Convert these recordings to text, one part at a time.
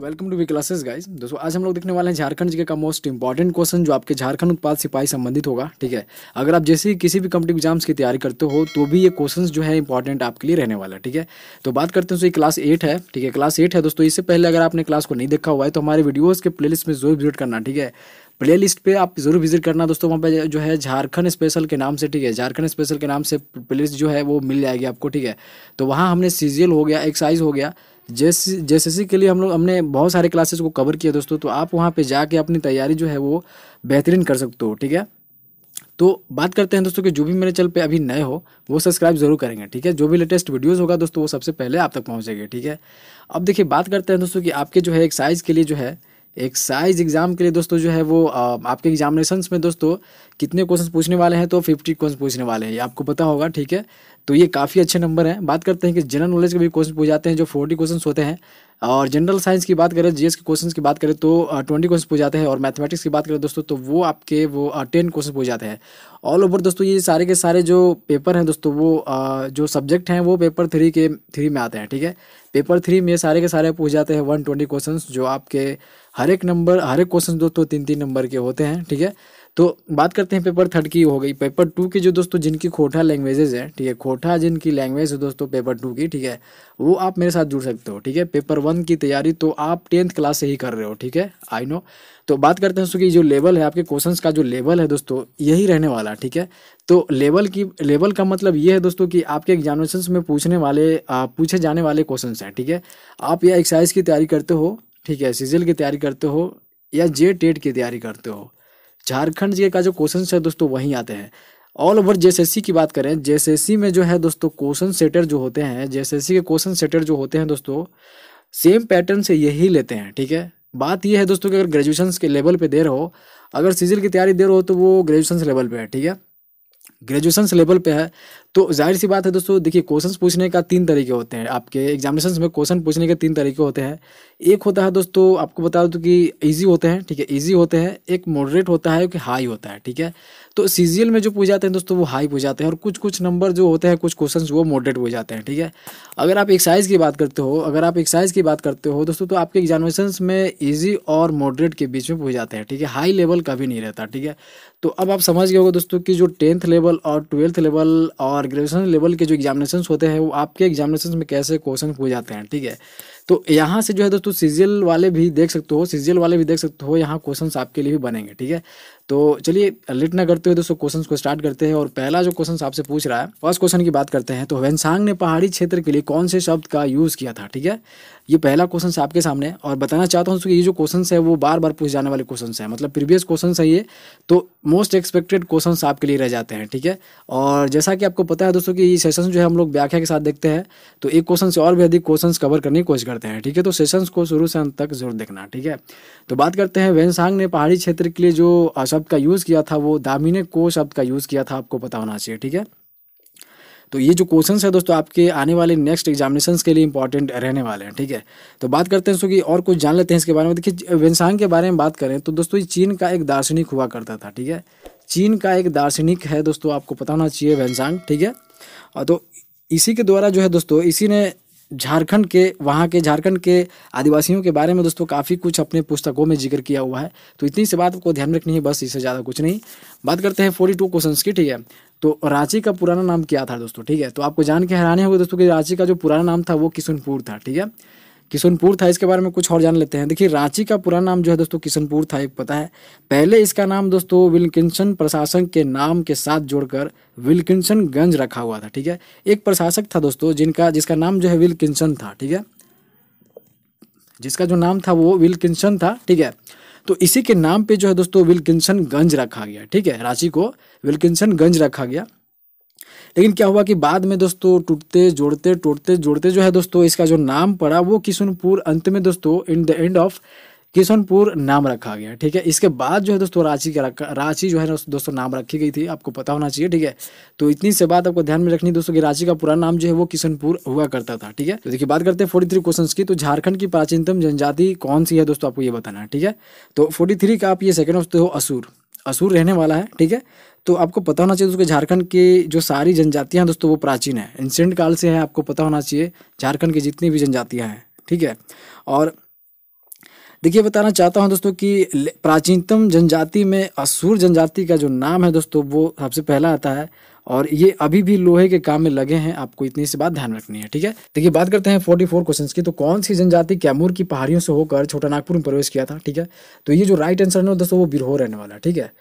welcome to V classes guys दोस्तों आज हम लोग देखने वाले हैं झारखंड जी का मोस्ट इंपॉर्टेंट क्वेश्चन जो आपके झारखंड उत्पाद सिपाही संबंधित होगा ठीक है अगर आप जैसे किसी भी कंपनी एग्जाम्स की तैयारी करते हो तो भी ये क्वेश्चन जो है इंपॉर्टेंट आपके लिए रहने वाला है ठीक है तो बात करते हैं दोस्तों क्लास एट है ठीक है क्लास एट है दोस्तों इससे पहले अगर आपने क्लास को नहीं देखा हुआ है तो हमारे वीडियोज़ के प्ले में जरूर विजिट करना ठीक है प्ले लिस्ट पे आप जरूर विजिट करना दोस्तों वहाँ पे जो है झारखंड स्पेशल के नाम से ठीक है झारखंड स्पेशल के नाम से प्ले लिस्ट जो है वो मिल जाएगी आपको ठीक है तो वहाँ हमने सीजियल हो गया एक्साइज हो गया जेस जे के लिए हम लोग हमने बहुत सारे क्लासेस को कवर किया दोस्तों तो आप वहाँ पे जाके अपनी तैयारी जो है वो बेहतरीन कर सकते हो ठीक है तो बात करते हैं दोस्तों कि जो भी मेरे चैनल पे अभी नए हो वो सब्सक्राइब जरूर करेंगे ठीक है जो भी लेटेस्ट वीडियोस होगा दोस्तों वो सबसे पहले आप तक पहुँचेंगे ठीक है अब देखिए बात करते हैं दोस्तों कि आपके जो है एक साइज़ के लिए जो है एक साइज एग्ज़ाम के लिए दोस्तों जो है वो आपके एग्जामिनेशन में दोस्तों कितने क्वेश्चन पूछने वाले हैं तो फिफ्टी क्वेश्चन पूछने वाले हैं ये आपको पता होगा ठीक है तो ये काफ़ी अच्छे नंबर हैं बात करते हैं कि जनरल नॉलेज के भी क्वेश्चन पूछ जाते हैं जो फोर्टी क्वेश्चन होते हैं और जनरल साइंस की बात करें जीएस के क्वेश्चन की बात करें तो ट्वेंटी क्वेश्चन पूछ जाते हैं और मैथमेटिक्स की बात करें दोस्तों तो वो आपके वो टेन क्वेश्चन पूछ जाते हैं ऑल ओवर दोस्तों ये सारे के सारे जो पेपर हैं दोस्तों वो जो सब्जेक्ट हैं वो पेपर थ्री के थ्री में आते हैं ठीक है पेपर थ्री में सारे के सारे पूछ जाते हैं वन ट्वेंटी क्वेश्चन जो आपके हर एक नंबर हर एक क्वेश्चन दोस्तों तीन तीन नंबर के होते हैं ठीक है तो बात करते हैं पेपर थर्ड की हो गई पेपर टू की जो दोस्तों जिनकी खोटा लैंग्वेजेज है ठीक है खोटा जिनकी लैंग्वेज है दोस्तों पेपर टू की ठीक है वो आप मेरे साथ जुड़ सकते हो ठीक है पेपर वन की तैयारी तो आप टेंथ क्लास से ही कर रहे हो ठीक है आई नो तो बात करते हैं उसकी जो लेवल है आपके क्वेश्चन का जो लेवल है दोस्तों यही रहने वाला ठीक है तो लेवल की लेवल का मतलब ये है दोस्तों कि आपके एग्जामिनेशन में पूछने वाले पूछे जाने वाले क्वेश्चन हैं ठीक है आप या एक्साइज की तैयारी करते हो ठीक है सीजल की तैयारी करते हो या जे टेट की तैयारी करते हो झारखंड जी का जो क्वेश्चन है दोस्तों वहीं आते हैं ऑल ओवर जेएसएससी की बात करें जेएसएससी में जो है दोस्तों क्वेश्चन सेटर जो होते हैं जेएसएससी के क्वेश्चन सेटर जो होते हैं दोस्तों सेम पैटर्न से यही लेते हैं ठीक है बात यह है दोस्तों कि अगर ग्रेजुएशन के लेवल पे दे रहे हो अगर सीजिल की तैयारी दे रहे हो तो वो ग्रेजुएशन लेवल पे है ठीक है ग्रेजुएशन लेवल पे है तो जाहिर सी बात है दोस्तों देखिए क्वेश्चन पूछने का तीन तरीके होते हैं आपके एग्जामिनेशन में क्वेश्चन पूछने के तीन तरीके होते हैं एक होता है दोस्तों आपको बता दूँ कि ईजी होते हैं ठीक है ईजी होते हैं एक मॉडरेट होता है कि हाई होता है ठीक है तो सी में जो पूछ जाते हैं दोस्तों वो हाई पूछ जाते हैं और कुछ कुछ नंबर जो होते हैं कुछ क्वेश्चन वो मॉडरेट पूछ जाते हैं ठीक है अगर आप एक्साइज की बात करते हो अगर आप एक्साइज की बात करते हो दोस्तों तो आपके एग्जामिनेशन में ईजी और मॉडरेट के बीच में पूछ जाते हैं ठीक है हाई लेवल का भी नहीं रहता ठीक है तो अब आप समझ गए हो दोस्तों की जो टेंथ लेवल लेवल और ट्वेल्थ लेवल और ग्रेजुएशन लेवल के जो एग्जामिनेशन होते हैं वो आपके एग्जामिनेशन में कैसे क्वेश्चन पूछ जाते हैं ठीक है तो यहाँ से जो है दोस्तों सीजियल वाले भी देख सकते हो सीजियल वाले भी देख सकते हो यहाँ क्वेश्चन आपके लिए भी बनेंगे ठीक है तो चलिए लेट ना करते हुए दोस्तों क्वेश्चन को स्टार्ट करते हैं और पहला जो क्वेश्चन आपसे पूछ रहा है फर्स्ट क्वेश्चन की बात करते हैं तो वेनसांग ने पहाड़ी क्षेत्र के लिए कौन से शब्द का यूज़ किया था ठीक है ये पहला क्वेश्चन आपके सामने और बताना चाहता हूँ कि ये जो क्वेश्चन है वो बार बार पूछ जाने वाले क्वेश्चन है मतलब प्रीवियस क्वेश्चन है ये तो मोस्ट एक्सपेक्टेड क्वेश्चन आपके लिए रह जाते हैं ठीक है और जैसा कि आपको पता है दोस्तों की ये सेशन जो है हम लोग व्याख्या के साथ देखते हैं तो एक क्वेश्चन से और भी अधिक क्वेश्चन कवर करने की कोशिश करते हैं ठीक है तो सेशंस को शुरू से अंत तक जरूर देखना ठीक है तो बात करते हैं वेनसांग ने पहाड़ी क्षेत्र के लिए जो शब्द का यूज़ किया था वो दामिने को शब्द का यूज़ किया था आपको पता होना चाहिए ठीक है तो ये जो क्वेश्चंस है दोस्तों आपके आने वाले नेक्स्ट एग्जामिनेशंस के लिए इंपॉर्टेंट रहने वाले हैं ठीक है तो बात करते हैं कि और कुछ जान लेते हैं इसके बारे में देखिए वेनसांग के बारे में बात करें तो दोस्तों ये चीन का एक दार्शनिक हुआ करता था ठीक है चीन का एक दार्शनिक है दोस्तों आपको पता होना चाहिए वेनसांग ठीक है तो इसी के द्वारा जो है दोस्तों इसी ने झारखंड के वहाँ के झारखंड के आदिवासियों के बारे में दोस्तों काफ़ी कुछ अपने पुस्तकों में जिक्र किया हुआ है तो इतनी सी बात को ध्यान रखनी है बस इससे ज़्यादा कुछ नहीं बात करते हैं फोर्टी टू क्वेश्चन की ठीक है तो रांची का पुराना नाम क्या था दोस्तों ठीक है तो आपको जान के हैरानी होगी दोस्तों कि रांची का जो पुराना नाम था वो किशनपुर था ठीक है किशनपुर था इसके बारे में कुछ और जान लेते हैं देखिए रांची का पूरा नाम जो है दोस्तों किशनपुर था एक पता है पहले इसका नाम दोस्तों विल्किंसन प्रशासन के नाम के साथ जोड़कर गंज रखा हुआ था ठीक है एक प्रशासक था दोस्तों जिनका जिसका नाम जो है विल्किंसन था ठीक है जिसका जो नाम था वो विल्किंसन था ठीक है तो इसी के नाम पे जो है दोस्तों गंज रखा गया ठीक है रांची को गंज रखा गया लेकिन क्या हुआ कि बाद में दोस्तों टूटते जोड़ते टूटते जोड़ते जो है दोस्तों इसका जो नाम पड़ा वो किशनपुर अंत में दोस्तों in the end of Kishanpur नाम रखा गया ठीक है इसके बाद जो है दोस्तों रांची का रांची जो है दोस्तों नाम रखी गई थी आपको पता होना चाहिए ठीक है तो इतनी से बात आपको ध्यान में रखनी दोस्तों कि रांची का पुराना नाम जो है वो किशनपुर हुआ करता था ठीक है तो देखिए बात करते हैं फोर्टी थ्री क्वेश्चन की तो झारखंड की प्राचीनतम जनजाति कौन सी है दोस्तों आपको ये बताना है ठीक है तो फोर्टी थ्री का आप ये सेकेंड ऑफ हो असूर असूर रहने वाला है ठीक है तो आपको पता होना चाहिए दोस्तों झारखंड के जो सारी जनजातियाँ हैं दोस्तों वो प्राचीन है एंशेंट काल से हैं आपको पता होना चाहिए झारखंड की जितनी भी जनजातियाँ हैं ठीक है और देखिए बताना चाहता हूँ दोस्तों कि प्राचीनतम जनजाति में असुर जनजाति का जो नाम है दोस्तों वो सबसे पहला आता है और ये अभी भी लोहे के काम में लगे हैं आपको इतनी सी बात ध्यान रखनी है ठीक है देखिए बात करते हैं 44 फोर क्वेश्चन की तो कौन सी जनजाति कैमूर की पहाड़ियों से होकर छोटा नागपुर में प्रवेश किया था ठीक है तो ये जो राइट आंसर है दोस्तों वो बिरहो रहने वाला है ठीक है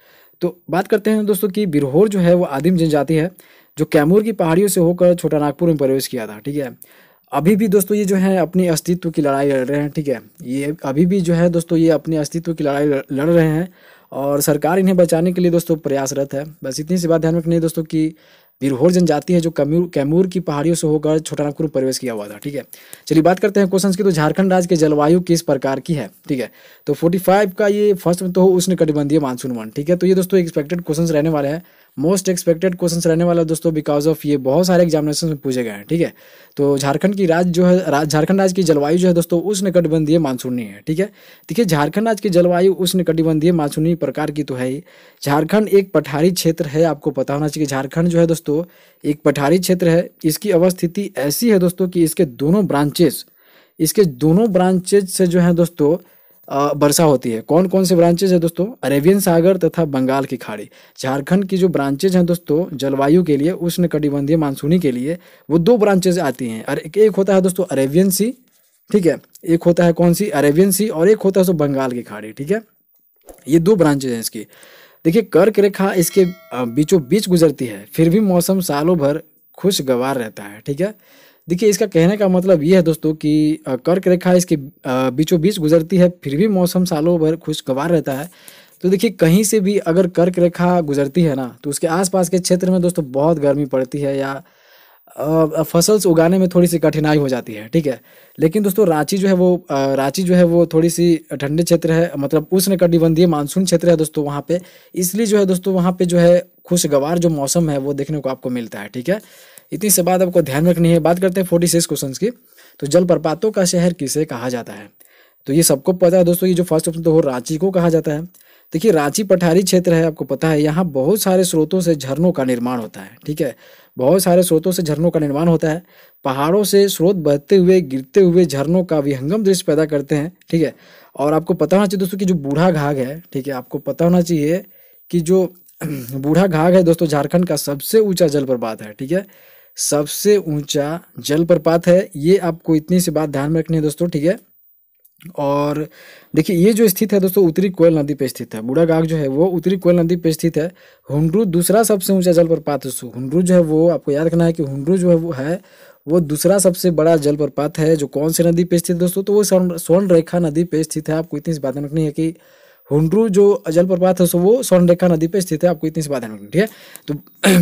तो बात करते हैं दोस्तों कि बिरहोर जो है वो आदिम जनजाति है जो कैमूर की पहाड़ियों से होकर छोटा नागपुर में प्रवेश किया था ठीक है अभी भी दोस्तों ये जो है अपने अस्तित्व की लड़ाई लड़ रहे हैं ठीक है ये अभी भी जो है दोस्तों ये अपने अस्तित्व की लड़ाई लड़ रहे हैं और सरकार इन्हें बचाने के लिए दोस्तों प्रयासरत है बस इतनी सी बात ध्यान रखनी है दोस्तों की बिरहोर जनजाति है जो कैमूर कैमूर की पहाड़ियों से होकर छोटानागपुर प्रवेश किया हुआ था ठीक है चलिए बात करते हैं क्वेश्चन की तो झारखंड राज्य की जलवायु किस प्रकार की है ठीक है तो फोर्टी फाइव का ये फर्स्ट तो उसने कटिबंधीय मानसून वन ठीक है तो ये दोस्तों एक्सपेक्टेड क्वेश्चन रहने वाले हैं मोस्ट एक्सपेक्टेड क्वेश्चन रहने वाला दोस्तों बिकॉज ऑफ ये बहुत सारे एग्जामिनेशन में पूछे गए हैं ठीक है तो झारखंड की राज्य जो है झारखंड राज्य की जलवायु जो है दोस्तों उष्ण कटिबंधीय मानसूनी है ठीक है देखिए झारखंड राज्य की जलवायु उष्ण कटिबंधीय मानसूनी प्रकार की तो है ही झारखंड एक पठारी क्षेत्र है आपको पता होना चाहिए झारखंड जो है दोस्तों एक पठारी क्षेत्र है इसकी अवस्थिति ऐसी है दोस्तों कि इसके दोनों ब्रांचेस इसके दोनों ब्रांचेज से जो है दोस्तों वर्षा होती है कौन कौन से ब्रांचेज है दोस्तों अरेबियन सागर तथा बंगाल की खाड़ी झारखंड की जो ब्रांचेज हैं दोस्तों जलवायु के लिए उष्ण कटिबंधीय मानसूनी के लिए वो दो ब्रांचेज आती हैं और एक होता है दोस्तों अरेबियन सी ठीक है एक होता है कौन सी अरेबियन सी और एक होता है दोस्तों बंगाल की खाड़ी ठीक है ये दो ब्रांचेज हैं इसकी देखिए कर्क रेखा इसके बीचों बीच गुजरती है फिर भी मौसम सालों भर खुशगवार रहता है ठीक है देखिए इसका कहने का मतलब ये है दोस्तों कि कर्क रेखा इसके बीचों बीच गुजरती है फिर भी मौसम सालों भर खुशगवार रहता है तो देखिए कहीं से भी अगर कर्क रेखा गुजरती है ना तो उसके आसपास के क्षेत्र में दोस्तों बहुत गर्मी पड़ती है या फसल्स उगाने में थोड़ी सी कठिनाई हो जाती है ठीक है लेकिन दोस्तों रांची जो है वो रांची जो है वो थोड़ी सी ठंडे क्षेत्र है मतलब उष्ण कटिबंधीय मानसून क्षेत्र है दोस्तों वहाँ पे इसलिए जो है दोस्तों वहाँ पे जो है खुशगवार जो मौसम है वो देखने को आपको मिलता है ठीक है इतनी से बात आपको ध्यान रखनी है बात करते हैं फोर्टी सिक्स क्वेश्चन की तो जलप्रपातों का शहर किसे कहा जाता है तो ये सबको पता है दोस्तों ये जो फर्स्ट ऑप्शन तो हो रांची को कहा जाता है देखिए रांची पठारी क्षेत्र है आपको पता है यहाँ बहुत सारे स्रोतों से झरनों का निर्माण होता है ठीक है बहुत सारे स्रोतों से झरनों का निर्माण होता है पहाड़ों से स्रोत बहते हुए गिरते हुए झरनों का विहंगम दृश्य पैदा करते हैं ठीक है और आपको पता होना चाहिए दोस्तों कि जो बूढ़ा घाघ है ठीक है आपको पता होना चाहिए कि जो बूढ़ा घाघ है दोस्तों झारखंड का सबसे ऊंचा जलप्रपात है ठीक है सबसे ऊंचा जलप्रपात है ये आपको इतनी सी बात ध्यान में रखनी है दोस्तों ठीक है और देखिए ये जो स्थित है दोस्तों उत्तरी कोयल नदी पे स्थित है बूढ़ा गाग जो है वो उत्तरी कोयल नदी पे स्थित है हुंडरू दूसरा सबसे ऊंचा जलप्रपात दोस्तों हुंडरू जो है वो आपको याद रखना है कि हुंडरू जो है वो है वो दूसरा सबसे बड़ा जलप्रपात है जो कौन सी नदी पे स्थित दोस्तों तो वो स्वर्ण रेखा नदी पे स्थित है आपको इतनी सी बात रखनी है कि हुंडरू जो जलप्रपात है सो वो स्वर्णरेखा नदी पे स्थित है आपको इतनी सी बात है ठीक है तो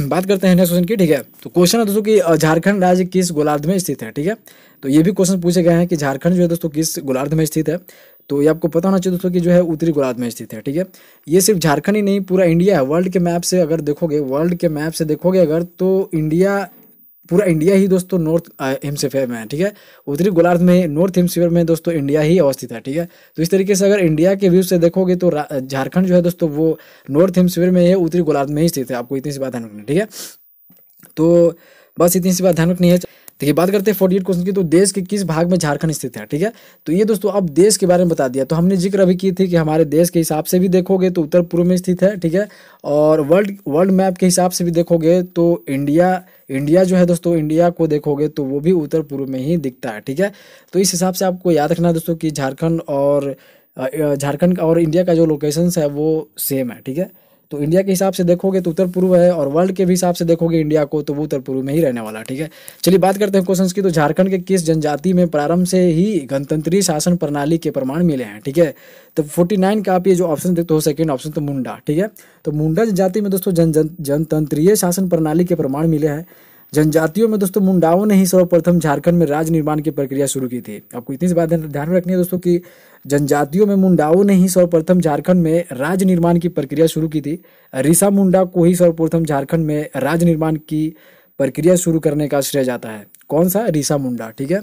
बात करते हैं नेक्स्ट क्वेश्चन की ठीक है तो क्वेश्चन है दोस्तों कि झारखंड राज्य किस गोलार्ध में स्थित है ठीक है तो ये भी क्वेश्चन पूछे गए हैं कि झारखंड जो है दोस्तों किस गोलार्ध में स्थित है तो ये आपको पता होना चाहिए दोस्तों कि जो है उत्तरी गोलार्ध में स्थित है ठीक है ये सिर्फ झारखंड ही नहीं पूरा इंडिया है वर्ल्ड के मैप से अगर देखोगे वर्ल्ड के मैप से देखोगे अगर तो इंडिया पूरा इंडिया ही दोस्तों नॉर्थ हेमसेफेयर में है ठीक है उत्तरी गोलार्ध में नॉर्थ हेमसेफेयर में दोस्तों इंडिया ही अवस्थित है ठीक है तो इस तरीके से अगर इंडिया के व्यू से देखोगे तो झारखंड जो है दोस्तों वो नॉर्थ हेमसेफेयर में है उत्तरी गोलार्ध में ही स्थित है आपको इतनी सी बात ध्यान रखनी ठीक है तो बस इतनी सी बात ध्यान रखनी है देखिए बात करते हैं फोर्टी एट क्वेश्चन की तो देश के किस भाग में झारखंड स्थित है ठीक है तो ये दोस्तों अब देश के बारे में बता दिया तो हमने जिक्र अभी की थी कि हमारे देश के हिसाब से भी देखोगे तो उत्तर पूर्व में स्थित है ठीक है और वर्ल्ड वर्ल्ड मैप के हिसाब से भी देखोगे तो इंडिया इंडिया जो है दोस्तों इंडिया को देखोगे तो वो भी उत्तर पूर्व में ही दिखता है ठीक है तो इस हिसाब से आपको याद रखना दोस्तों कि झारखंड और झारखंड और इंडिया का जो लोकेशंस है वो सेम है ठीक है तो इंडिया के हिसाब से देखोगे तो उत्तर पूर्व है और वर्ल्ड के भी हिसाब से देखोगे इंडिया को तो वो उत्तर पूर्व में ही रहने वाला ठीक है चलिए बात करते हैं क्वेश्चन की तो झारखंड के किस जनजाति में प्रारंभ से ही गणतंत्री शासन प्रणाली के प्रमाण मिले हैं ठीक है तो फोर्टी नाइन का आप ये जो ऑप्शन देखते हो सेकेंड ऑप्शन तो मुंडा ठीक है तो मुंडा जनजाति में दोस्तों जनतंत्रीय शासन प्रणाली के प्रमाण मिले हैं जनजातियों में दोस्तों मुंडाओं ने ही सर्वप्रथम झारखंड में राज निर्माण की प्रक्रिया शुरू की थी आपको इतनी सी बात ध्यान में रखनी है दोस्तों कि जनजातियों में मुंडाओं ने ही सर्वप्रथम झारखंड में राज निर्माण की प्रक्रिया शुरू की थी रिसा मुंडा को ही सर्वप्रथम झारखंड में राज निर्माण की प्रक्रिया शुरू करने का श्रेय जाता है कौन सा रिसा मुंडा ठीक है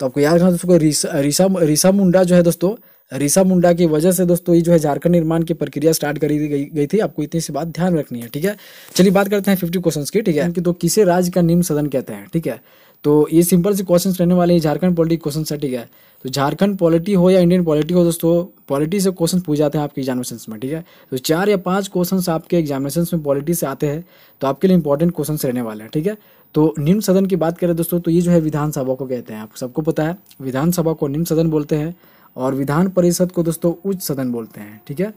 तो आपको याद रखना दोस्तों रिसा रिसा रिसा मुंडा जो है दोस्तों रिसा मुंडा की वजह से दोस्तों ये जो है झारखंड निर्माण की प्रक्रिया स्टार्ट करी गई गई थी आपको इतनी सी बात ध्यान रखनी है ठीक है चलिए बात करते हैं फिफ्टी क्वेश्चन की ठीक है कि तो किसे राज्य का निम्न सदन कहते हैं ठीक है तो ये सिंपल से क्वेश्चन रहने वाले हैं झारखंड पॉलिटी क्वेश्चन है ठीक है तो झारखंड पॉलिटी हो या इंडियन पॉलिटी हो दोस्तों पॉलिटी से क्वेश्चन पूछ जाते हैं आपके एग्जामिनेशन में ठीक है तो चार या पांच क्वेश्चन आपके एग्जामिनेशन में पॉलिटी से आते हैं तो आपके लिए इंपॉर्टेंट क्वेश्चन रहने वाले हैं ठीक है तो निम्न सदन की बात करें दोस्तों तो ये जो है विधानसभा को कहते हैं आप सबको पता है विधानसभा को निम्न सदन बोलते हैं और विधान परिषद को दोस्तों उच्च सदन बोलते हैं ठीक है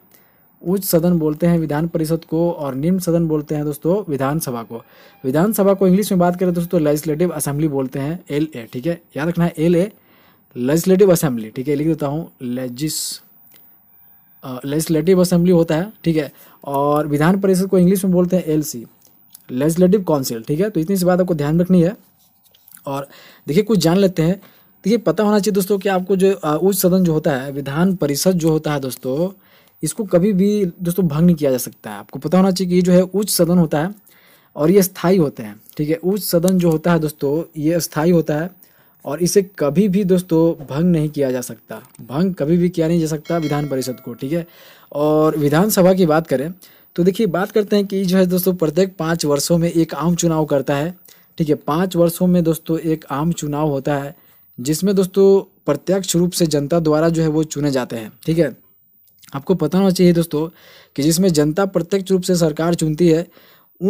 उच्च सदन बोलते हैं विधान परिषद को और निम्न सदन बोलते हैं दोस्तों विधानसभा को विधानसभा को इंग्लिश में बात करें दोस्तों लेजिस्लेटिव असेंबली बोलते हैं एल ए ठीक है याद रखना है एल ए लेजिस्लेटिव असेंबली ठीक है लिख देता हूँ लेजिस लेजिस्लेटिव असेंबली होता है ठीक है और विधान परिषद को इंग्लिश में बोलते हैं एल सी लेजिस्लेटिव काउंसिल ठीक है तो इतनी सी बात आपको ध्यान रखनी है और देखिए कुछ जान लेते हैं देखिए पता होना चाहिए दोस्तों कि आपको जो उच्च सदन जो होता है विधान परिषद जो होता है दोस्तों इसको कभी भी दोस्तों भंग नहीं किया जा सकता है आपको पता होना चाहिए कि ये जो है उच्च सदन होता है और ये स्थायी होते हैं ठीक है उच्च सदन जो होता है दोस्तों ये स्थायी होता है और इसे कभी भी दोस्तों भंग नहीं किया जा सकता भंग कभी भी किया नहीं जा सकता विधान परिषद को ठीक है और विधानसभा की बात करें तो देखिए बात करते हैं कि जो है दोस्तों प्रत्येक पाँच वर्षों में एक आम चुनाव करता है ठीक है पाँच वर्षों में दोस्तों एक आम चुनाव होता है जिसमें दोस्तों प्रत्यक्ष रूप से जनता द्वारा जो है वो चुने जाते हैं ठीक है आपको पता होना चाहिए दोस्तों कि जिसमें जनता प्रत्यक्ष रूप से सरकार चुनती है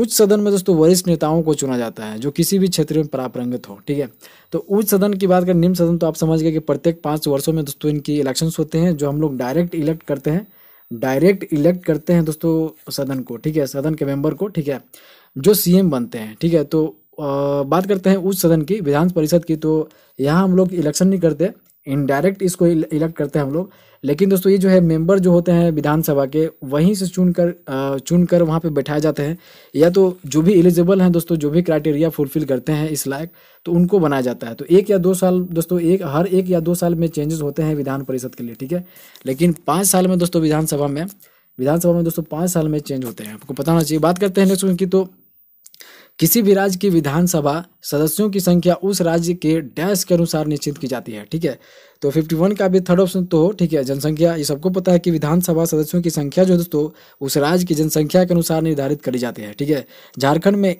उच्च सदन में दोस्तों वरिष्ठ नेताओं को चुना जाता है जो किसी भी क्षेत्र में प्रापरंगत हो ठीक है तो उच्च सदन की बात करें निम्न सदन तो आप समझ गए कि प्रत्येक पाँच वर्षों में दोस्तों इनकी इलेक्शंस होते हैं जो हम लोग डायरेक्ट इलेक्ट करते हैं डायरेक्ट इलेक्ट करते हैं दोस्तों सदन को ठीक है सदन के मेंबर को ठीक है जो सीएम बनते हैं ठीक है तो बात करते हैं उस सदन की विधान परिषद की तो यहाँ हम लोग इलेक्शन नहीं करते इनडायरेक्ट इसको इलेक्ट करते हैं हम लोग लेकिन दोस्तों ये जो है मेंबर जो होते हैं विधानसभा के वहीं से चुन कर चुन कर वहाँ पर बैठाए जाते हैं या तो जो भी एलिजिबल हैं दोस्तों जो भी क्राइटेरिया फुलफिल करते हैं इस लायक तो उनको बनाया जाता है तो एक या दो साल दोस्तों एक हर एक या दो साल में चेंजेस होते हैं विधान परिषद के लिए ठीक है लेकिन पाँच साल में दोस्तों विधानसभा में विधानसभा में दोस्तों पाँच साल में चेंज होते हैं आपको पता होना चाहिए बात करते हैं नेक्स्ट की तो किसी भी राज्य की विधानसभा सदस्यों की संख्या उस राज्य के डैश के अनुसार निश्चित की जाती है ठीक है तो 51 का भी थर्ड ऑप्शन तो ठीक है जनसंख्या ये सबको पता है कि विधानसभा सदस्यों की संख्या जो दोस्तों उस राज्य की जनसंख्या के अनुसार निर्धारित करी जाती है ठीक है झारखंड में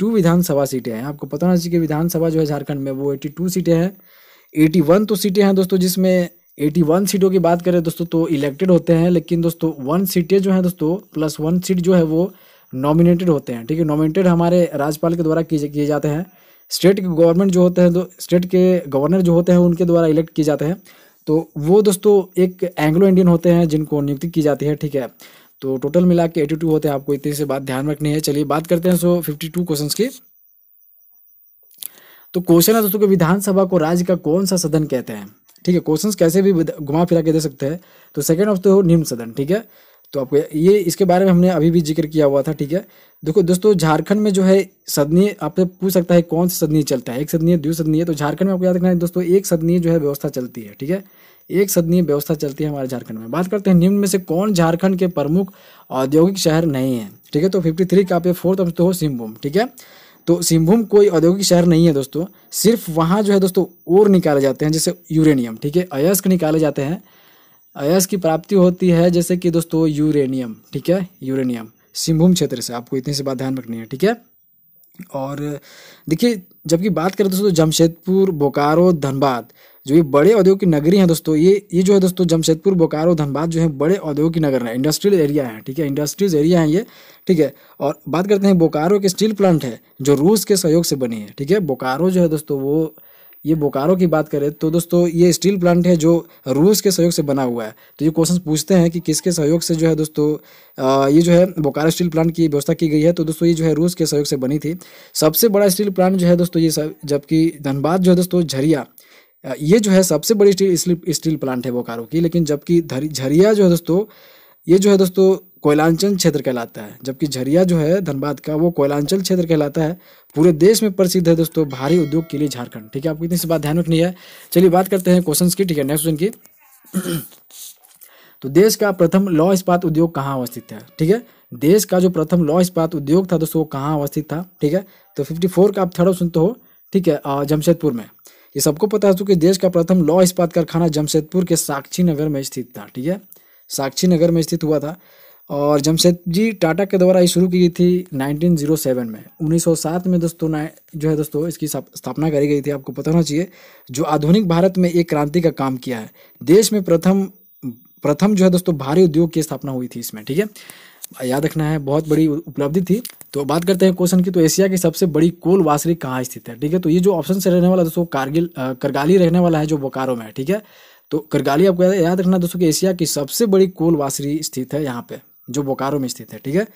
टू विधानसभा सीटें हैं आपको पता होना चाहिए कि विधानसभा जो है झारखंड में वो टू सीटें हैं वन तो सीटें हैं दोस्तों जिसमें 81 सीटों की बात करें दोस्तों तो इलेक्टेड होते हैं लेकिन दोस्तों वन सीटें जो हैं दोस्तों प्लस वन सीट जो है वो नॉमिनेटेड होते हैं ठीक है नॉमिनेटेड हमारे राज्यपाल के द्वारा किए जाते हैं स्टेट के गवर्नमेंट जो होते हैं तो स्टेट के गवर्नर जो होते हैं उनके द्वारा इलेक्ट किए जाते हैं तो वो दोस्तों एक एंग्लो इंडियन होते हैं जिनको नियुक्ति की जाती है ठीक है तो टोटल मिला के एटी टू होते हैं आपको इतनी से बात ध्यान रखनी है चलिए बात करते हैं सो फिफ्टी टू क्वेश्चन की तो क्वेश्चन है दोस्तों कि विधानसभा को राज्य का कौन सा सदन कहते हैं ठीक है क्वेश्चंस कैसे भी घुमा फिरा के दे सकते हैं तो सेकंड ऑफ तो निम्न सदन ठीक है तो आपको ये इसके बारे में हमने अभी भी जिक्र किया हुआ था ठीक है देखो दोस्तों झारखंड में जो है सदनीय आपसे पूछ सकता है कौन सा सदनीय चलता है एक सदनीय दो सदनीय तो झारखंड में आपको याद रखना है दोस्तों एक सदनीय जो है व्यवस्था चलती है ठीक है एक सदनीय व्यवस्था चलती है हमारे झारखंड में बात करते हैं निम्न में से कौन झारखंड के प्रमुख औद्योगिक शहर नहीं है ठीक है तो फिफ्टी थ्री का पे फोर्थ ऑप्शन तो हो सिंहभूम ठीक है तो सिंहभूम कोई औद्योगिक शहर नहीं है दोस्तों सिर्फ वहाँ जो है दोस्तों और निकाले जाते हैं जैसे यूरेनियम ठीक है अयस्क निकाले जाते हैं अयस की प्राप्ति होती है जैसे कि दोस्तों यूरेनियम ठीक है यूरेनियम सिंहभूम क्षेत्र से आपको इतनी सी बात ध्यान रखनी है ठीक है और देखिए जबकि बात करें दोस्तों जमशेदपुर बोकारो धनबाद जो ये बड़े औद्योगिक नगरी हैं दोस्तों ये ये जो है दोस्तों जमशेदपुर बोकारो धनबाद जो है बड़े औद्योगिक नगर हैं इंडस्ट्रियल एरिया है ठीक है इंडस्ट्रीज एरिया है ये ठीक है और बात करते हैं बोकारो के स्टील प्लांट है जो रूस के सहयोग से बनी है ठीक है बोकारो जो है दोस्तों वो ये बोकारो की बात करें तो दोस्तों ये स्टील प्लांट है जो रूस के सहयोग से बना हुआ है तो ये क्वेश्चन पूछते हैं कि किसके सहयोग से जो है दोस्तों ये जो है बोकारो स्टील प्लांट की व्यवस्था की गई है तो दोस्तों ये जो है रूस के सहयोग से बनी थी सबसे बड़ा स्टील प्लांट जो है दोस्तों ये सब जबकि धनबाद जो है दोस्तों झरिया ये जो है सबसे बड़ी स्टील स्टील प्लांट है बोकारो की लेकिन जबकि झरिया जो है दोस्तों ये जो है दोस्तों कोयलांचल क्षेत्र कहलाता है जबकि झरिया जो है धनबाद का वो कोयलांचल क्षेत्र कहलाता है पूरे देश में प्रसिद्ध है दोस्तों भारी उद्योग के लिए झारखंड ठीक है आपको इतनी सी बात ध्यान रखनी है चलिए बात करते हैं क्वेश्चन की ठीक है नेक्स्ट क्वेश्चन की तो देश का प्रथम लॉ इस्पात उद्योग कहाँ अवस्थित है ठीक है देश का जो प्रथम लॉ इस्पात उद्योग था दोस्तों वो कहाँ अवस्थित था ठीक है तो फिफ्टी फोर का आप थर्ड ऑप्शन तो हो ठीक है जमशेदपुर में ये सबको पता है कि देश का प्रथम लॉ इस्पात कारखाना जमशेदपुर के साक्षी नगर में स्थित था ठीक है साक्षी नगर में स्थित हुआ था और जमशेद जी टाटा के द्वारा ये शुरू की गई थी 1907 में 1907 में दोस्तों जो है दोस्तों इसकी स्थापना करी गई थी आपको पता होना चाहिए जो आधुनिक भारत में एक क्रांति का काम किया है देश में प्रथम प्रथम जो है दोस्तों भारी उद्योग की स्थापना हुई थी इसमें ठीक है याद रखना है बहुत बड़ी उपलब्धि थी तो बात करते हैं क्वेश्चन की तो एशिया की सबसे बड़ी कोल वासरी कहाँ स्थित है ठीक है तो ये जो ऑप्शन से रहने वाला दोस्तों कारगिल करगाली रहने वाला है जो बोकारो में ठीक है तो करगाली आपको याद रखना दोस्तों कि एशिया की सबसे बड़ी कोल वासरी स्थित है यहाँ पे जो बोकारो में स्थित है ठीक है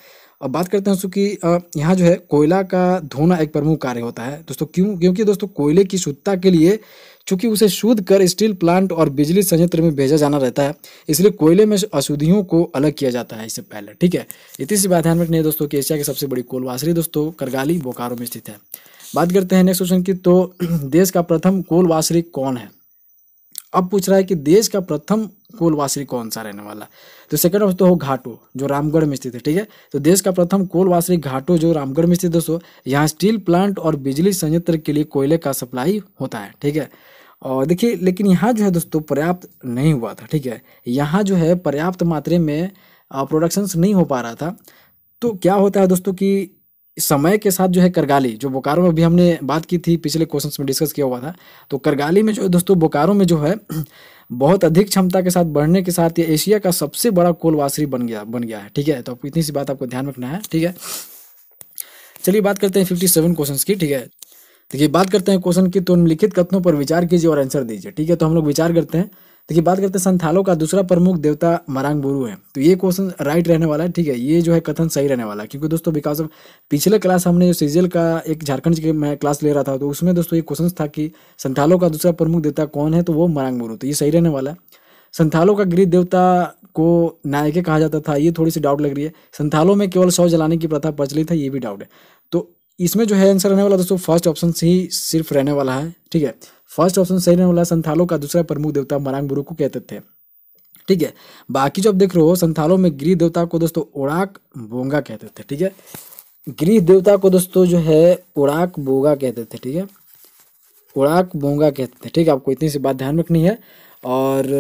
अब बात करते हैं दोस्तों कि यहाँ जो है कोयला का धोना एक प्रमुख कार्य होता है दोस्तों क्यों क्योंकि दोस्तों कोयले की शुद्धता के लिए चूंकि उसे शुद्ध कर स्टील प्लांट और बिजली संयंत्र में भेजा जाना रहता है इसलिए कोयले में अशुद्धियों को अलग किया जाता है इससे पहले ठीक है इतनी सी बात ध्यान रखनी है दोस्तों की एशिया की सबसे बड़ी कोलवासरी दोस्तों करगाली बोकारो में स्थित है बात करते हैं नेक्स्ट क्वेश्चन की तो देश का प्रथम कोलवासरी कौन है अब पूछ रहा है कि देश का प्रथम कोलवासरी कौन सा रहने वाला तो सेकंड ऑप्शन तो हो घाटो जो रामगढ़ में स्थित है ठीक है तो देश का प्रथम कोलवासरी घाटो जो रामगढ़ में स्थित दोस्तों यहाँ स्टील प्लांट और बिजली संयंत्र के लिए कोयले का सप्लाई होता है ठीक है और देखिए लेकिन यहाँ जो है दोस्तों पर्याप्त नहीं हुआ था ठीक है यहाँ जो है पर्याप्त मात्रा में प्रोडक्शंस नहीं हो पा रहा था तो क्या होता है दोस्तों कि समय के साथ जो है करगाली जो बोकारो में भी हमने बात की थी पिछले क्वेश्चन में डिस्कस किया हुआ था तो करगाली में जो है दोस्तों बोकारो में जो है बहुत अधिक क्षमता के साथ बढ़ने के साथ ये एशिया का सबसे बड़ा कोलवासरी बन गया बन गया है ठीक है तो इतनी सी बात आपको ध्यान रखना है ठीक है चलिए बात करते हैं फिफ्टी सेवन क्वेश्चन की ठीक है देखिए बात करते हैं क्वेश्चन की तो लिखित कथनों पर विचार कीजिए और आंसर दीजिए ठीक है तो हम लोग विचार करते हैं देखिए बात करते हैं संथालों का दूसरा प्रमुख देवता बुरु है तो ये क्वेश्चन राइट रहने वाला है ठीक है ये जो है कथन सही रहने वाला है क्योंकि दोस्तों बिकॉज ऑफ पिछले क्लास हमने जो सीजियल का एक झारखंड के मैं क्लास ले रहा था तो उसमें दोस्तों ये क्वेश्चन था कि संथालों का दूसरा प्रमुख देवता कौन है तो वो मरांगबुरु तो ये सही रहने वाला है संथालों का गृह देवता को नायके कहा जाता था ये थोड़ी सी डाउट लग रही है संथालों में केवल शव जलाने की प्रथा प्रचलित है ये भी डाउट है तो इसमें जो है आंसर रहने वाला दोस्तों फर्स्ट ऑप्शन से ही सिर्फ रहने वाला है ठीक है फर्स्ट ऑप्शन सही रहने वाला संथालों का दूसरा प्रमुख देवता मरांग बुरु को कहते थे ठीक है बाकी जो आप देख रहे हो संथालों में गृह देवता को दोस्तों ओड़ाक बोंगा कहते थे ठीक है गृह देवता को दोस्तों जो है ओड़ाक बोगा कहते थे ठीक है ओड़ाक बोंगा कहते थे ठीक है आपको इतनी सी बात ध्यान रखनी है और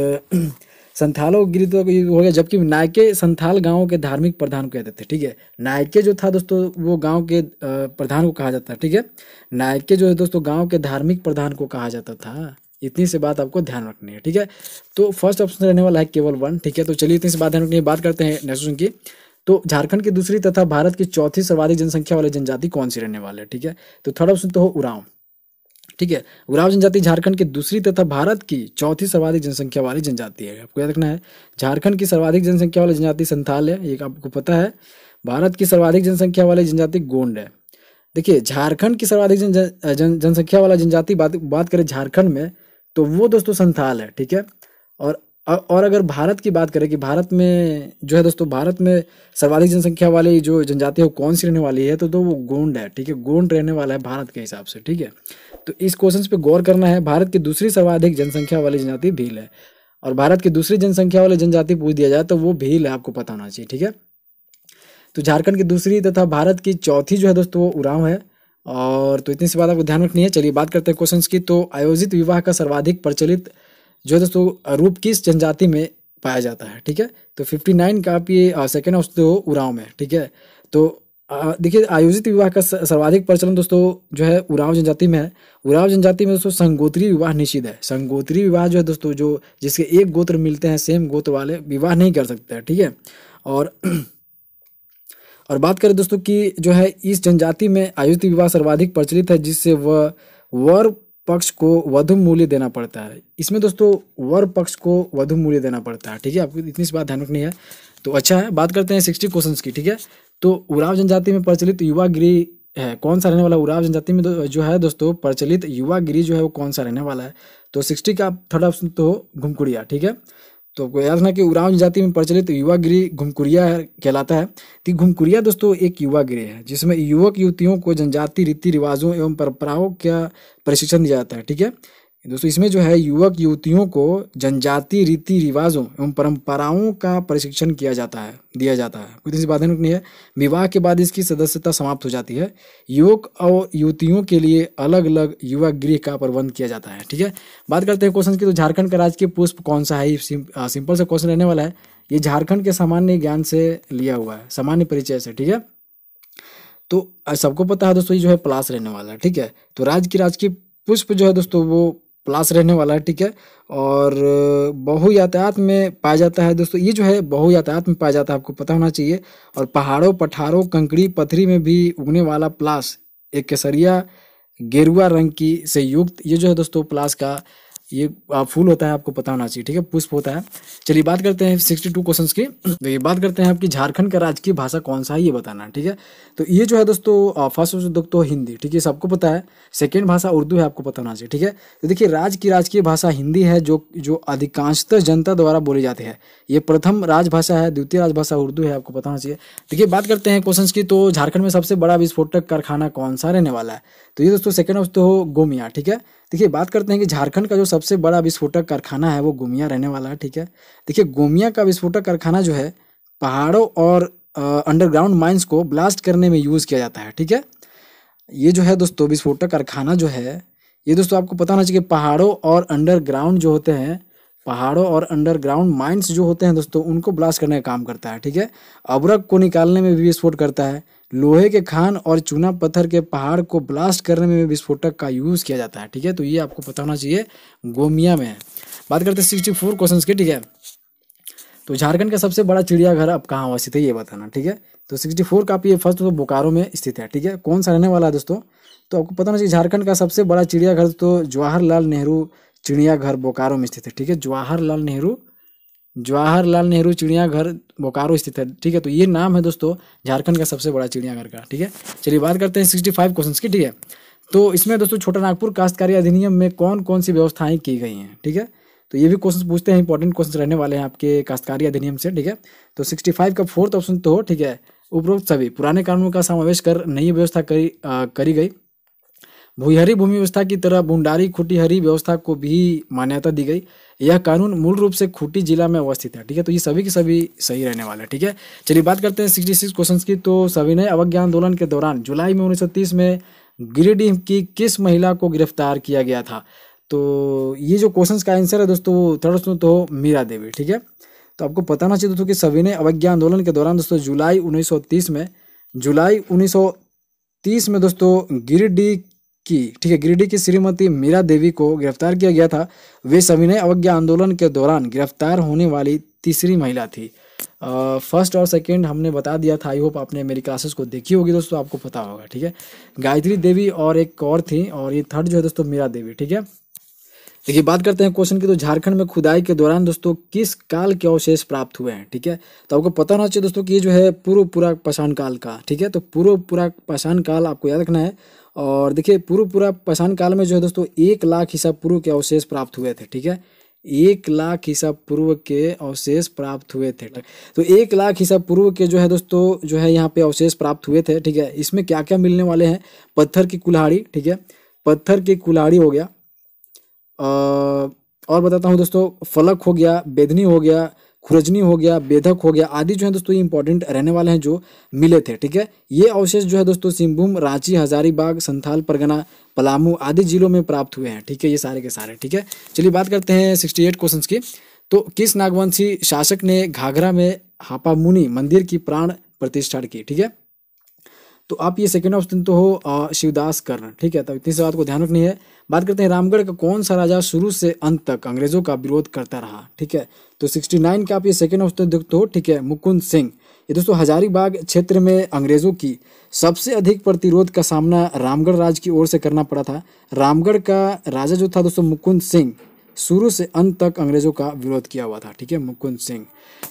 संथालो गिरित तो हो गया जबकि नायके संथाल गाँव के धार्मिक प्रधान को कहते थे ठीक है नायके जो था दोस्तों वो गाँव के प्रधान को कहा जाता था ठीक है नायके जो है दोस्तों गाँव के धार्मिक प्रधान को कहा जाता था इतनी सी बात आपको ध्यान रखनी है ठीक है तो फर्स्ट ऑप्शन रहने वाला है केवल वन ठीक है तो चलिए इतनी सी बात ध्यान रखनी बात करते हैं नेक्स्ट की तो झारखंड की दूसरी तथा भारत की चौथी सर्वाधिक जनसंख्या वाली जनजाति कौन सी रहने वाले ठीक है तो थर्ड ऑप्शन तो हो उरांव ठीक है उराव जनजाति झारखंड की दूसरी तथा भारत की चौथी सर्वाधिक जनसंख्या वाली जनजाति है आपको याद रखना है झारखंड की सर्वाधिक जनसंख्या वाली जनजाति संथाल है ये आपको पता है भारत की सर्वाधिक जनसंख्या वाली जनजाति गोंड है देखिए झारखंड की सर्वाधिक जन जन जनसंख्या वाला जनजाति बात बात करें झारखंड में तो वो दोस्तों संथाल है ठीक है और और अगर भारत की बात करें कि भारत में जो है दोस्तों भारत में सर्वाधिक जनसंख्या वाली जो जनजाति है वो कौन सी रहने वाली है तो तो वो गोंड है ठीक है गोंड रहने वाला है भारत के हिसाब से ठीक है तो इस क्वेश्चन पे गौर करना है भारत की दूसरी सर्वाधिक जनसंख्या वाली जनजाति भील है और भारत की दूसरी जनसंख्या वाली जनजाति पूछ दिया जाए तो वो भील है आपको पता होना चाहिए ठीक है तो झारखंड की दूसरी तथा भारत की चौथी जो है दोस्तों वो उराव है और तो इतनी सी बात आपको ध्यान रखनी है चलिए बात करते हैं क्वेश्चन की तो आयोजित विवाह का सर्वाधिक प्रचलित जो है दोस्तों रूप किस जनजाति में पाया जाता है ठीक है तो फिफ्टी नाइन का आप ये सेकेंड ऑप्शन हो उराव में ठीक है तो देखिए आयोजित विवाह का सर्वाधिक प्रचलन दोस्तों जो है उराव जनजाति में है उराव जनजाति में दोस्तों संगोत्री विवाह निषिद्ध है संगोत्री विवाह जो है दोस्तों जो जिसके एक गोत्र मिलते हैं सेम गोत्र वाले विवाह नहीं कर सकते हैं ठीक है और और बात करें दोस्तों कि जो है इस जनजाति में आयोजित विवाह सर्वाधिक प्रचलित है जिससे वह वर पक्ष को वधु मूल्य देना पड़ता है इसमें दोस्तों वर पक्ष को वधु मूल्य देना पड़ता है ठीक है आपको इतनी सी बात ध्यान रखनी है तो अच्छा है बात करते हैं सिक्सटी क्वेश्चन की ठीक है तो उराव जनजाति में प्रचलित युवा गिरी है कौन सा रहने वाला उराव जनजाति में जो है दोस्तों प्रचलित युवा गिरी जो है वो कौन सा रहने वाला है तो सिक्सटी का थर्ड ऑप्शन तो घुमकुड़िया ठीक है तो आपको याद रखना कि उरांव जाति में प्रचलित तो युवा गृह घुमकुरिया कहलाता है तो घुमकुरिया दोस्तों एक युवा गृह है जिसमें युवक युवतियों को जनजाति रीति रिवाजों एवं परंपराओं का प्रशिक्षण दिया जाता है ठीक है दोस्तों इसमें जो है युवक युवतियों को जनजाति रीति रिवाजों एवं परंपराओं का प्रशिक्षण किया जाता है दिया जाता है कोई बाधा नहीं है विवाह के बाद इसकी सदस्यता समाप्त हो जाती है युवक और युवतियों के लिए अलग अलग युवा गृह का प्रबंध किया जाता है ठीक है बात करते हैं क्वेश्चन की तो झारखंड का राजकीय पुष्प कौन सा है सिंपल सा क्वेश्चन रहने वाला है ये झारखंड के सामान्य ज्ञान से लिया हुआ है सामान्य परिचय से ठीक है तो सबको पता है दोस्तों ये जो है प्लास रहने वाला है ठीक है तो राज्य की राजकीय पुष्प जो है दोस्तों वो प्लास रहने वाला है ठीक है और बहु यातायात में पाया जाता है दोस्तों ये जो है बहु यातायात में पाया जाता है आपको पता होना चाहिए और पहाड़ों पठारों कंकड़ी पथरी में भी उगने वाला प्लास एक केसरिया गेरुआ रंग की से युक्त ये जो है दोस्तों प्लास का ये फूल होता है आपको पता होना चाहिए ठीक है पुष्प होता है चलिए बात करते हैं सिक्सटी टू क्वेश्चन की देखिए तो बात करते हैं आपकी झारखंड का राजकीय भाषा कौन सा है ये बताना ठीक है तो ये जो है दोस्तों फर्स्ट ऑप्शन दोस्तों हिंदी ठीक है सबको पता है सेकेंड भाषा उर्दू है आपको पता होना चाहिए ठीक है तो देखिए राज्य की राजकीय भाषा हिंदी है जो जो अधिकांशतः जनता द्वारा बोली जाती है ये प्रथम राजभाषा है द्वितीय राजभाषा उर्दू है आपको पता होना चाहिए देखिए बात करते हैं क्वेश्चन की तो झारखंड में सबसे बड़ा विस्फोटक कारखाना कौन सा रहने वाला है तो ये दोस्तों सेकेंड ऑप्शन हो गोमिया ठीक है देखिए बात करते हैं कि झारखंड का जो सबसे बड़ा विस्फोटक कारखाना है वो गोमिया रहने वाला है ठीक है देखिए गोमिया का विस्फोटक कारखाना जो है पहाड़ों और अंडरग्राउंड माइंस को ब्लास्ट करने में यूज़ किया जाता है ठीक है ये जो है दोस्तों विस्फोटक कारखाना जो है ये दोस्तों आपको पता होना चाहिए पहाड़ों और अंडरग्राउंड जो होते हैं पहाड़ों और अंडरग्राउंड माइंस जो होते हैं दोस्तों उनको ब्लास्ट करने का काम करता है ठीक है अबरक को निकालने में भी विस्फोट करता है लोहे के खान और चूना पत्थर के पहाड़ को ब्लास्ट करने में विस्फोटक का यूज़ किया जाता है ठीक है तो ये आपको पता होना चाहिए गोमिया में बात करते हैं सिक्सटी फोर क्वेश्चन के ठीक है तो झारखंड का सबसे बड़ा चिड़ियाघर अब कहाँ अवस्थित है ये बताना ठीक है तो सिक्सटी फोर का आप ये फर्स्ट तो बोकारो में स्थित है ठीक है कौन सा रहने वाला है दोस्तों तो आपको पता होना चाहिए झारखंड का सबसे बड़ा चिड़ियाघर तो जवाहरलाल नेहरू चिड़ियाघर बोकारो में स्थित है ठीक है जवाहरलाल नेहरू जवाहरलाल नेहरू चिड़ियाघर बोकारो स्थित है ठीक है तो ये नाम है दोस्तों झारखंड का सबसे बड़ा चिड़ियाघर का ठीक है चलिए बात करते हैं सिक्सटी फाइव क्वेश्चन की ठीक है तो इसमें दोस्तों छोटा नागपुर काश्तकारी अधिनियम में कौन कौन सी व्यवस्थाएं की गई हैं ठीक है तो ये भी क्वेश्चन पूछते हैं इंपॉर्टेंट क्वेश्चन रहने वाले हैं आपके काश्तकारी अधिनियम से ठीक है तो सिक्सटी फाइव का फोर्थ ऑप्शन तो हो ठीक है उपरोक्त सभी पुराने कानून का समावेश कर नई व्यवस्था करी आ, करी गई भूहरी भूमि व्यवस्था की तरह बुंडारी खुटीहरी हरी व्यवस्था को भी मान्यता दी गई यह कानून मूल रूप से खूटी जिला में अवस्थित है ठीक है तो ये सभी के सभी सही रहने वाला है ठीक है चलिए बात करते हैं सिक्सटी सिक्स क्वेश्चन की तो सविनय अवज्ञ आंदोलन के दौरान जुलाई में उन्नीस में गिरिडीह की किस महिला को गिरफ्तार किया गया था तो ये जो क्वेश्चन का आंसर है दोस्तों वो थर्ड ऑप्शन तो मीरा देवी ठीक है तो आपको पता होना चाहिए दोस्तों कि सविनय अवज्ञा आंदोलन के दौरान दोस्तों जुलाई 1930 में जुलाई 1930 में दोस्तों गिरिडीह की ठीक है गिरिडीह की श्रीमती मीरा देवी को गिरफ्तार किया गया था वे सविनय अवज्ञा आंदोलन के दौरान गिरफ्तार होने वाली तीसरी महिला थी फर्स्ट और सेकंड हमने बता दिया था आई होप आपने मेरी क्लासेस को देखी होगी दोस्तों आपको पता होगा ठीक है गायत्री देवी और एक और थी और ये थर्ड जो है दोस्तों मीरा देवी ठीक है देखिए बात करते हैं क्वेश्चन की तो झारखंड में खुदाई के दौरान दोस्तों किस काल के अवशेष प्राप्त हुए हैं ठीक है तो आपको पता होना चाहिए दोस्तों कि ये जो है पूर्व पूरा पाषाण काल का ठीक है तो पूर्व पूरा पाषाण काल आपको याद रखना है और देखिए पूर्व पूरा पाषाण काल में जो है दोस्तों एक लाख हिस्सा पूर्व के अवशेष प्राप्त हुए थे ठीक है एक लाख हिस्सा पूर्व के अवशेष प्राप्त हुए थे तो एक लाख हिसाब पूर्व के जो है दोस्तों जो है यहाँ पे अवशेष प्राप्त हुए थे ठीक है इसमें क्या क्या मिलने वाले हैं पत्थर की कुल्हाड़ी ठीक है पत्थर की कुल्हाड़ी हो गया और बताता हूँ दोस्तों फलक हो गया बेदनी हो गया खुरजनी हो गया बेधक हो गया आदि जो है दोस्तों ये इंपॉर्टेंट रहने वाले हैं जो मिले थे ठीक है ये अवशेष जो है दोस्तों सिंहभूम रांची हजारीबाग संथाल परगना पलामू आदि जिलों में प्राप्त हुए हैं ठीक है ये सारे के सारे ठीक है चलिए बात करते हैं सिक्सटी एट क्वेश्चन की तो किस नागवंशी शासक ने घाघरा में हापामुनि मंदिर की प्राण प्रतिष्ठा की ठीक है तो आप ये सेकेंड ऑप्शन तो हो शिवदास कर्ण ठीक है तो इतनी सी बात को ध्यान रखनी है बात करते हैं रामगढ़ का कौन सा राजा शुरू से अंत तक अंग्रेजों का विरोध करता रहा ठीक है तो 69 का आप ये सेकेंड ऑप्शन देखते हो ठीक है मुकुंद सिंह ये दोस्तों हजारीबाग क्षेत्र में अंग्रेजों की सबसे अधिक प्रतिरोध का सामना रामगढ़ राज की ओर से करना पड़ा था रामगढ़ का राजा जो था दोस्तों मुकुंद सिंह शुरू से अंत तक अंग्रेजों का विरोध किया हुआ था ठीक है मुकुंद सिंह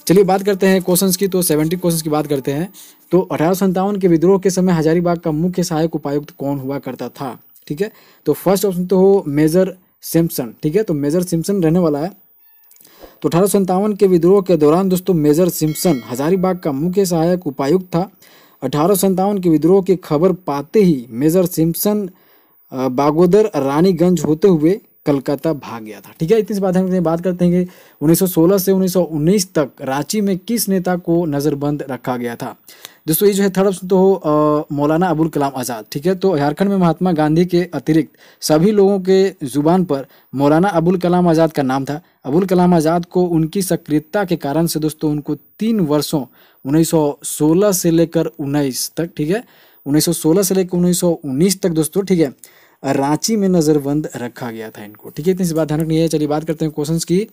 चलिए बात करते हैं क्वेश्चंस की तो सेवेंटी क्वेश्चंस की बात करते हैं तो अठारह के विद्रोह के समय हजारीबाग का मुख्य सहायक उपायुक्त कौन हुआ करता था ठीक है तो फर्स्ट ऑप्शन तो हो मेजर सिम्पसन ठीक है तो मेजर सिम्पसन रहने वाला है तो अठारह के विद्रोह के दौरान दोस्तों मेजर सिम्पसन हजारीबाग का मुख्य सहायक उपायुक्त था अठारह के विद्रोह की खबर पाते ही मेजर सिम्पसन बागोदर रानीगंज होते हुए कलकत्ता भाग गया था ठीक है इतनी बात हम बात करते हैं कि 1916 से 1919 तक रांची में किस नेता को नज़रबंद रखा गया था दोस्तों ये जो है थर्ड ऑप्शन तो हो मौलाना अबुल कलाम आज़ाद ठीक है तो झारखंड में महात्मा गांधी के अतिरिक्त सभी लोगों के ज़ुबान पर मौलाना अबुल कलाम आज़ाद का नाम था अबुल कलाम आज़ाद को उनकी सक्रियता के कारण से दोस्तों उनको तीन वर्षों 1916 से लेकर 19 तक ठीक है 1916 से लेकर 1919 तक दोस्तों ठीक है रांची में नज़रबंद रखा गया था इनको ठीक है इतनी सी बात ध्यान रखनी है चलिए बात करते हैं क्वेश्चन की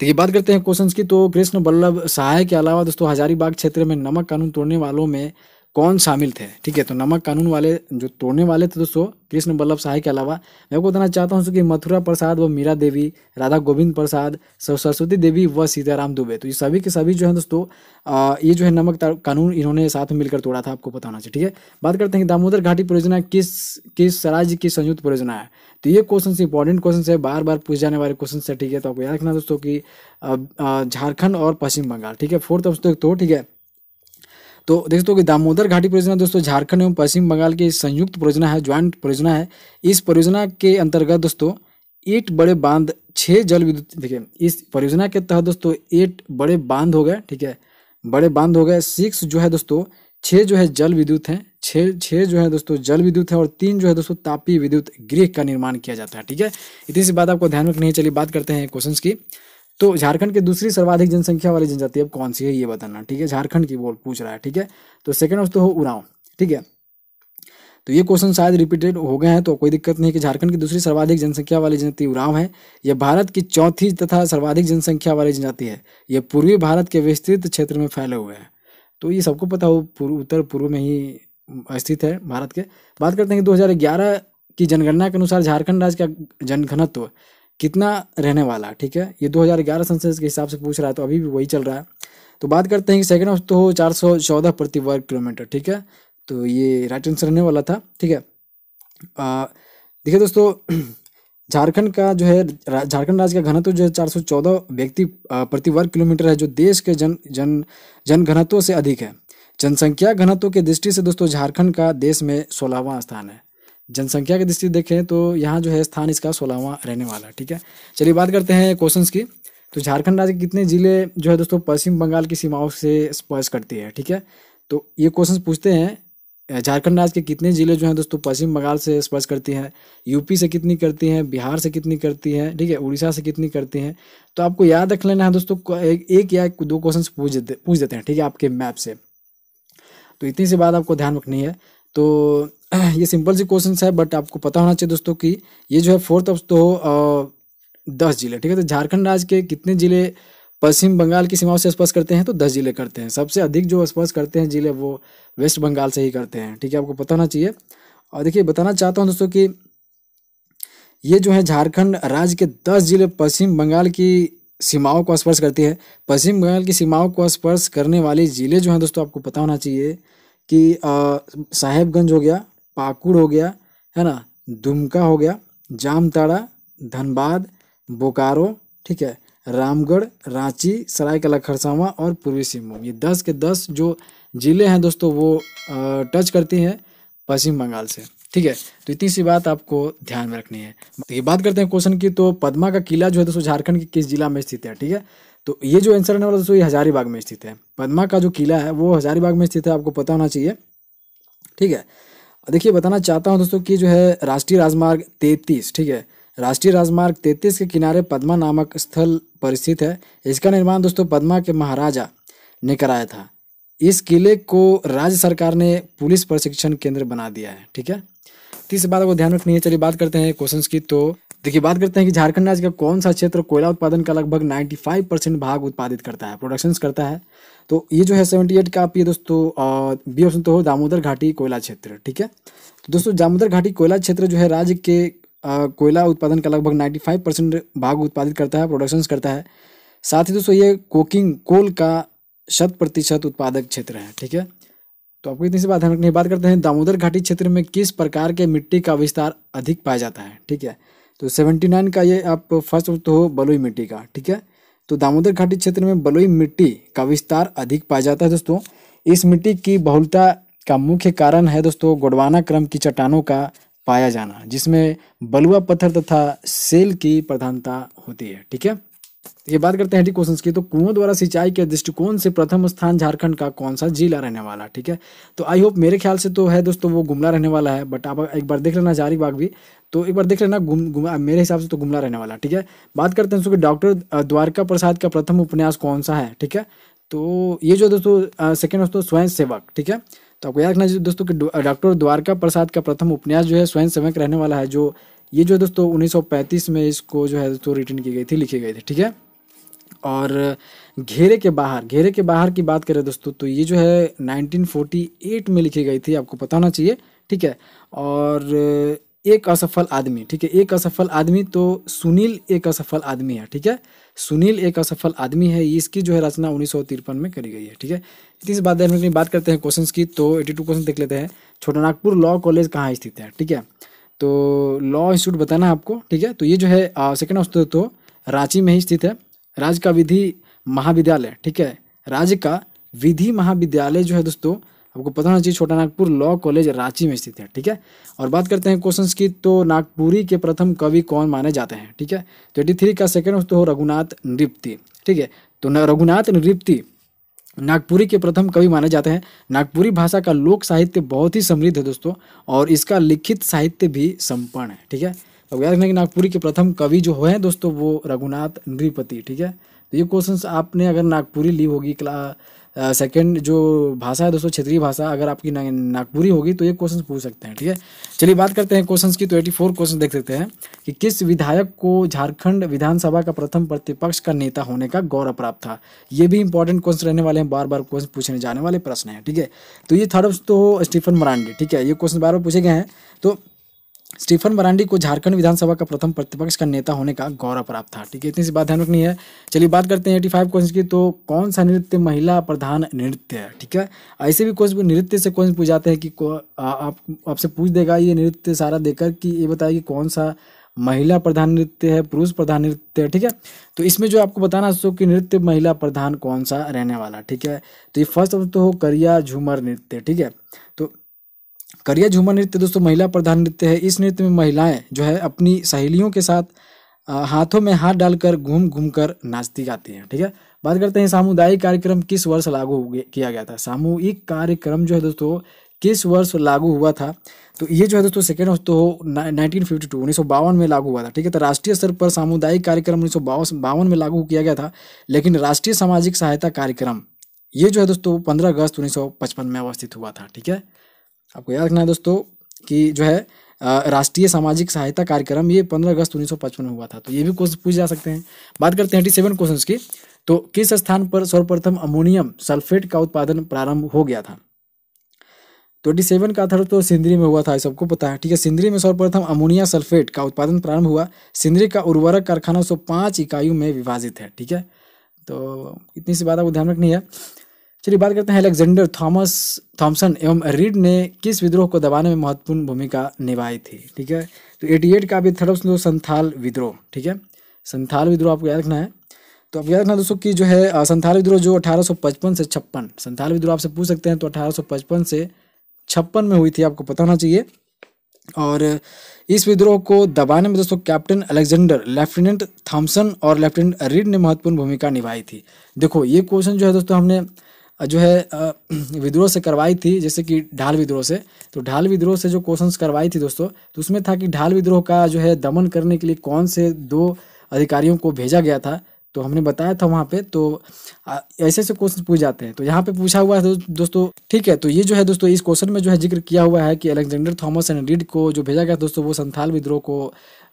देखिए तो बात करते हैं क्वेश्चन की तो कृष्ण बल्लभ सहाय के अलावा दोस्तों हजारीबाग क्षेत्र में नमक कानून तोड़ने वालों में कौन शामिल थे ठीक है तो नमक कानून वाले जो तोड़ने वाले थे दोस्तों कृष्ण वल्लभ शाह के अलावा मैं आपको बताना चाहता हूँ कि मथुरा प्रसाद व मीरा देवी राधा गोविंद प्रसाद सरस्वती देवी व सीताराम दुबे तो ये सभी के सभी जो है दोस्तों ये जो है नमक कानून इन्होंने साथ में मिलकर तोड़ा था आपको बताना चाहिए ठीक है बात करते हैं दामोदर घाटी परियोजना किस किस राज्य की संयुक्त परियोजना है तो ये क्वेश्चन इंपॉर्टेंट क्वेश्चन है बार बार पूछ जाने वाले क्वेश्चन है ठीक है तो आपको याद रखना दोस्तों की झारखंड और पश्चिम बंगाल ठीक है फोर्थ ऑप्शन तो ठीक है तो देख सकते हो कि दामोदर घाटी परियोजना दोस्तों झारखंड एवं पश्चिम बंगाल की संयुक्त परियोजना है ज्वाइंट परियोजना है इस परियोजना के अंतर्गत दोस्तों एट बड़े बांध छः जल विद्युत देखिए इस परियोजना के तहत दोस्तों एट बड़े बांध हो गए ठीक है बड़े बांध हो गए सिक्स जो है दोस्तों छः जो है जल विद्युत हैं छः छः जो है दोस्तों जल विद्युत है और तीन जो है दोस्तों तापी विद्युत गृह का निर्माण किया जाता है ठीक है इतनी सी बात आपको ध्यान रखनी चलिए बात करते हैं क्वेश्चन की तो झारखंड के दूसरी सर्वाधिक जनसंख्या वाली जनजाति अब कौन सी है ये बताना ठीक है झारखंड की बोल पूछ रहा है ठीक है तो सेकंड ऑप्शन तो हो उराव ठीक है तो ये क्वेश्चन शायद रिपीटेड हो गए हैं तो कोई दिक्कत नहीं कि झारखंड की दूसरी सर्वाधिक जनसंख्या वाली जनजाति उराव है यह भारत की चौथी तथा सर्वाधिक जनसंख्या वाली जनजाति है यह पूर्वी भारत के विस्तृत क्षेत्र में फैले हुए हैं तो ये सबको पता हो उत्तर पूर्व में ही स्थित है भारत के बात करते हैं कि 2011 की जनगणना के अनुसार झारखंड राज्य का जनघनत्व कितना रहने वाला है ठीक है ये 2011 सेंसस के हिसाब से पूछ रहा है तो अभी भी वही चल रहा है तो बात करते हैं कि सेकेंड ऑफ तो चार सौ चौदह प्रति वर्ग किलोमीटर ठीक है तो ये राइट आंसर रहने वाला था ठीक है देखिए दोस्तों झारखंड का जो है झारखंड राज्य का घनत्व जो है चार सौ चौदह व्यक्ति प्रति वर्ग किलोमीटर है जो देश के जन जन जन घनत्व से अधिक है जनसंख्या घनत्व की दृष्टि से दोस्तों झारखंड का देश में सोलहवां स्थान है जनसंख्या की दृष्टि देखें तो यहाँ जो है स्थान इसका सोलहवां रहने वाला है ठीक है चलिए बात करते हैं क्वेश्चन की तो झारखंड राज्य के कितने जिले जो है दोस्तों पश्चिम बंगाल की सीमाओं से स्पर्श करती है ठीक है तो ये क्वेश्चन पूछते हैं झारखंड राज्य के कितने जिले जो हैं दोस्तों पश्चिम बंगाल से स्पर्श करती है यूपी से कितनी करती हैं बिहार से कितनी करती है ठीक है उड़ीसा से कितनी करती हैं तो आपको याद रख लेना है दोस्तों एक या दो क्वेश्चन पूछ देते पूछ देते हैं ठीक है आपके मैप से तो इतनी सी बात आपको ध्यान रखनी है तो ये सिंपल सी क्वेश्चन है बट आपको पता होना चाहिए दोस्तों कि ये जो है फोर्थ ऑफ तो दस जिले ठीक है तो झारखंड राज्य के कितने जिले पश्चिम बंगाल की सीमाओं से स्पर्श करते हैं तो दस जिले करते हैं सबसे अधिक जो स्पर्श करते हैं जिले वो वेस्ट बंगाल से ही करते हैं ठीक है आपको पता होना चाहिए और देखिए बताना चाहता हूँ दोस्तों कि ये जो है झारखंड राज्य के दस जिले पश्चिम बंगाल की सीमाओं को स्पर्श करती है पश्चिम बंगाल की सीमाओं को स्पर्श करने वाले जिले जो हैं दोस्तों आपको पता होना चाहिए कि साहेबगंज हो गया पाकुड़ हो गया है ना दुमका हो गया जामताड़ा धनबाद बोकारो ठीक है रामगढ़ रांची सरायकला खरसावा और पूर्वी सिंहभूम ये दस के दस जो ज़िले हैं दोस्तों वो टच करती हैं पश्चिम बंगाल से ठीक है तो इतनी सी बात आपको ध्यान में रखनी है तो ये बात करते हैं क्वेश्चन की तो पदमा का किला जो है दोस्तों झारखंड के किस जिला में स्थित है ठीक है तो ये जो आंसर है दोस्तों ये हजारीबाग में स्थित है पदमा का जो किला है वो हजारीबाग में स्थित है आपको पता होना चाहिए ठीक है देखिए बताना चाहता हूँ दोस्तों कि जो है राष्ट्रीय राजमार्ग तैतीस ठीक है राष्ट्रीय राजमार्ग तैतीस के किनारे पद्मा नामक स्थल पर स्थित है इसका निर्माण दोस्तों पद्मा के महाराजा ने कराया था इस किले को राज्य सरकार ने पुलिस प्रशिक्षण केंद्र बना दिया है ठीक है तीसरी बात को ध्यान रखनी है चलिए बात करते हैं क्वेश्चन की तो देखिए बात करते हैं कि झारखंड राज्य का कौन सा क्षेत्र कोयला उत्पादन का लगभग 95 परसेंट भाग उत्पादित करता है प्रोडक्शन करता है तो ये जो है सेवेंटी एट का आप ये दोस्तों बी ऑप्शन तो हो दामोदर घाटी कोयला क्षेत्र ठीक है तो दोस्तों दामोदर घाटी कोयला क्षेत्र जो है राज्य के कोयला उत्पादन का लगभग नाइन्टी फाइव परसेंट भाग उत्पादित करता है प्रोडक्शन करता है साथ ही दोस्तों ये कोकिंग कोल का शत प्रतिशत उत्पादक क्षेत्र है ठीक है तो आपको इतनी सी बात की बात करते हैं दामोदर घाटी क्षेत्र में किस प्रकार के मिट्टी का विस्तार अधिक पाया जाता है ठीक है तो सेवेंटी नाइन का ये आप फर्स्ट तो हो बलुई मिट्टी का ठीक है तो दामोदर घाटी क्षेत्र में बलुई मिट्टी का विस्तार अधिक पाया जाता है दोस्तों इस मिट्टी की बहुलता का मुख्य कारण है दोस्तों गोडवाना क्रम की चट्टानों का पाया जाना जिसमें बलुआ पत्थर तथा सेल की प्रधानता होती है ठीक है तो ये बात करते हैं क्वेश्चन की तो कुओं द्वारा सिंचाई के दृष्टिकोण से प्रथम स्थान झारखंड का कौन सा जिला रहने वाला ठीक है तो आई होप मेरे ख्याल से तो है दोस्तों वो गुमला रहने वाला है बट आप एक बार देख लेना जारी बाग भी तो एक बार देख लेना गुम, गुम मेरे हिसाब से तो गुमला रहने वाला ठीक है बात करते हैं दोस्तों डॉक्टर द्वारका प्रसाद का प्रथम उपन्यास कौन सा है ठीक है तो ये जो दोस्तों सेकेंड दोस्तों स्वयं सेवक ठीक है तो आपको याद रखना दोस्तों की डॉक्टर द्वारका प्रसाद का प्रथम उपन्यास जो है स्वयं सेवक रहने वाला है जो ये जो दोस्तों 1935 में इसको जो है दोस्तों रिटर्न की गई थी लिखी गई थी ठीक है और घेरे के बाहर घेरे के बाहर की बात करें दोस्तों तो ये जो है 1948 में लिखी गई थी आपको पता होना चाहिए ठीक है और एक असफल आदमी ठीक है एक असफल आदमी तो सुनील एक असफल आदमी है ठीक है सुनील एक असफल आदमी है इसकी जो है रचना उन्नीस में करी गई है ठीक है इसी बात में बात करते हैं क्वेश्चंस की तो 82 क्वेश्चन देख लेते हैं छोटा नागपुर लॉ कॉलेज कहाँ स्थित है ठीक है तो लॉ इंस्टीट्यूट बताना है आपको ठीक है तो ये जो है सेकेंड ऑफ तो रांची में ही स्थित है राज्य का विधि महाविद्यालय ठीक है राज्य का विधि महाविद्यालय जो है दोस्तों आपको पता होना चाहिए छोटा नागपुर लॉ कॉलेज रांची में स्थित है ठीक है और बात करते हैं क्वेश्चंस की तो नागपुरी के प्रथम कवि कौन माने जाते हैं ठीक है ट्वेंटी तो थ्री का सेकेंड तो हो रघुनाथ नृप्ति ठीक है तो रघुनाथ नृप्ति नागपुरी के प्रथम कवि माने जाते हैं नागपुरी भाषा का लोक साहित्य बहुत ही समृद्ध है दोस्तों और इसका लिखित साहित्य भी संपन्न है ठीक है तो याद रखना कि नागपुरी के प्रथम कवि जो हुए हैं दोस्तों वो रघुनाथ नृपति ठीक है तो ये क्वेश्चन आपने अगर नागपुरी ली होगी क्ला सेकेंड जो भाषा है दोस्तों क्षेत्रीय भाषा अगर आपकी ना, नागपुरी होगी तो ये क्वेश्चन पूछ सकते हैं ठीक है चलिए बात करते हैं क्वेश्चन की तो एटी फोर क्वेश्चन देख सकते हैं कि किस विधायक को झारखंड विधानसभा का प्रथम प्रतिपक्ष का नेता होने का गौरव प्राप्त था ये भी इंपॉर्टेंट क्वेश्चन रहने वाले हैं बार बार क्वेश्चन पूछने जाने वाले प्रश्न है ठीक है तो ये थर्ड तो स्टीफन मरांडी ठीक है ये क्वेश्चन बार बार पूछे गए हैं तो स्टीफन मरांडी को झारखंड विधानसभा का प्रथम प्रतिपक्ष का नेता होने का गौरव प्राप्त था ठीक है इतनी सी बात ध्यान रखनी है चलिए बात करते हैं एटी फाइव क्वेश्चन की तो कौन सा नृत्य महिला प्रधान नृत्य है ठीक है ऐसे भी क्वेश्चन नृत्य से क्वेश्चन पूछ जाते हैं कि आप आपसे पूछ देगा ये नृत्य सारा देकर कि ये बताए कि कौन सा महिला प्रधान नृत्य है पुरुष प्रधान नृत्य है ठीक है तो इसमें जो आपको बताना सो कि नृत्य महिला प्रधान कौन सा रहने वाला ठीक है तो ये फर्स्ट तो हो करिया झूमर नृत्य ठीक है करिया झूमा नृत्य दोस्तों महिला प्रधान नृत्य है इस नृत्य में महिलाएं जो है अपनी सहेलियों के साथ हाथों में हाथ डालकर घूम घूम कर नाचती गाती हैं ठीक है बात करते हैं सामुदायिक कार्यक्रम किस वर्ष लागू किया गया था सामूहिक कार्यक्रम जो है दोस्तों किस वर्ष लागू हुआ था तो ये जो है दोस्तों सेकेंड ऑफ तो नाइनटीन फिफ्टी टू उन्नीस सौ बावन में लागू हुआ था ठीक है तो राष्ट्रीय स्तर पर सामुदायिक कार्यक्रम उन्नीस सौ बावन में लागू किया गया था लेकिन राष्ट्रीय सामाजिक सहायता कार्यक्रम ये जो है दोस्तों पंद्रह अगस्त उन्नीस सौ पचपन में अवस्थित हुआ था ठीक है आपको याद रखना है दोस्तों कि जो है राष्ट्रीय सामाजिक सहायता कार्यक्रम ये पंद्रह अगस्त उन्नीस में हुआ था तो ये भी क्वेश्चन पूछ जा सकते हैं बात करते हैं सेवन क्वेश्चन की तो किस स्थान पर सर्वप्रथम अमोनियम सल्फेट का उत्पादन प्रारंभ हो गया था ट्वेंटी तो सेवन का आधार तो सिंदरी में हुआ था सबको पता है ठीक है सिंदरी में सर्वप्रथम अमोनिया सल्फेट का उत्पादन प्रारंभ हुआ सिंदरी का उर्वरक कारखाना सौ पाँच इकाइयों में विभाजित है ठीक है तो इतनी सी बात आपको ध्यान रखनी है चलिए बात करते हैं अलेक्जेंडर थॉमस थॉमसन एवं रीड ने किस विद्रोह को दबाने में महत्वपूर्ण भूमिका निभाई थी ठीक है तो एटी एट का भी थर्ड ऑप्शन संथाल विद्रोह ठीक है संथाल विद्रोह आपको याद रखना है तो आप याद रखना दोस्तों कि जो है संथाल विद्रोह जो अठारह से छप्पन संथाल विद्रोह आपसे पूछ सकते हैं तो अठारह से छप्पन में हुई थी आपको पता होना चाहिए और इस विद्रोह को दबाने में दोस्तों कैप्टन अलेक्जेंडर लेफ्टिनेंट थॉमसन और लेफ्टिनेंट रीड ने महत्वपूर्ण भूमिका निभाई थी देखो ये क्वेश्चन जो है दोस्तों हमने जो है विद्रोह से करवाई थी जैसे कि ढाल विद्रोह से तो ढाल विद्रोह से जो क्वेश्चन करवाई थी दोस्तों तो उसमें था कि ढाल विद्रोह का जो है दमन करने के लिए कौन से दो अधिकारियों को भेजा गया था तो हमने बताया था वहाँ पे तो ऐसे ऐसे क्वेश्चन पूछ जाते हैं तो यहाँ पे पूछा हुआ है दोस्तों ठीक है तो ये जो है दोस्तों इस क्वेश्चन में जो है जिक्र किया हुआ है कि अलेक्जेंडर थॉमस एंड रीड को जो भेजा गया दोस्तों वो संथाल विद्रोह को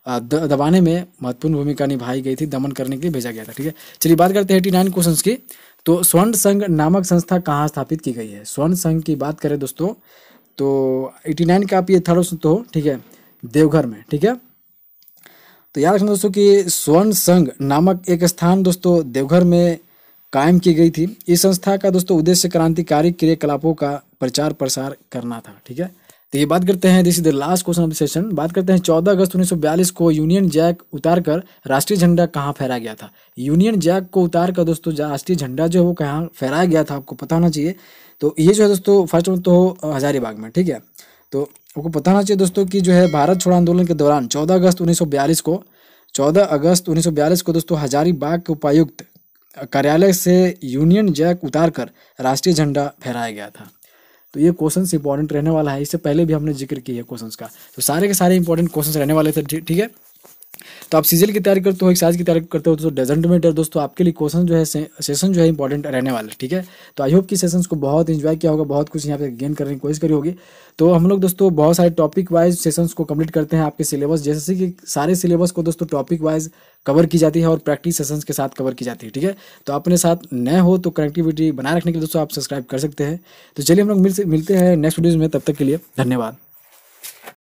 दबाने में महत्वपूर्ण भूमिका निभाई गई थी दमन करने के लिए भेजा गया था ठीक है चलिए बात करते हैं एटी नाइन क्वेश्चन की तो स्वर्ण संघ नामक संस्था कहाँ स्थापित की गई है स्वर्ण संघ की बात करें दोस्तों तो एटी नाइन का आप ये थर्ड ऑप्शन तो ठीक है देवघर में ठीक है तो याद रखना दोस्तों कि स्वर्ण संघ नामक एक स्थान दोस्तों देवघर में कायम की गई थी इस संस्था का दोस्तों उद्देश्य क्रांतिकारी क्रियाकलापों का प्रचार प्रसार करना था ठीक है तो ये बात करते हैं this is the last question of session बात करते हैं 14 अगस्त 1942 को यूनियन जैक उतारकर राष्ट्रीय झंडा कहाँ फहराया गया था यूनियन जैक को उतार कर दोस्तों राष्ट्रीय झंडा जो है वो कहाँ फहराया गया था आपको पता होना चाहिए तो ये जो है दोस्तों फर्स्ट वन तो हजारीबाग में ठीक है तो आपको पता होना चाहिए दोस्तों कि जो है भारत छोड़ो आंदोलन के दौरान चौदह अगस्त उन्नीस को चौदह अगस्त उन्नीस को दोस्तों हजारीबाग के उपायुक्त कार्यालय से यूनियन जैक उतार राष्ट्रीय झंडा फहराया गया था तो ये क्वेश्चन इंपॉर्टेंट रहने वाला है इससे पहले भी हमने जिक्र किया है क्वेश्चन का तो सारे के सारे इंपॉर्टेंट क्वेश्चन रहने वाले थे ठीक है तो आप सीजल की तैयारी करते हो एग्जाम की तैयारी करते हो तो डजेंट में डर दोस्तों आपके लिए क्वेश्चन जो है सेशन जो है इंपॉर्टेंट रहने वाला है ठीक है तो आई होप कि सेशन को बहुत इंजॉय किया होगा बहुत कुछ यहाँ पे गेन करने की कोशिश करी होगी तो हम लोग दोस्तों बहुत सारे टॉपिक वाइज सेशन को कम्प्लीट करते हैं आपके सिलेबस जैसे कि सारे सिलेबस को दोस्तों टॉपिक वाइज कवर की जाती है और प्रैक्टिस सेशन के साथ कवर की जाती है ठीक है तो अपने साथ नए हो तो कनेक्टिविटी बनाए रखने के लिए दोस्तों आप सब्सक्राइब कर सकते हैं तो चलिए हम लोग मिलते हैं नेक्स्ट वीडियोज़ में तब तक के लिए धन्यवाद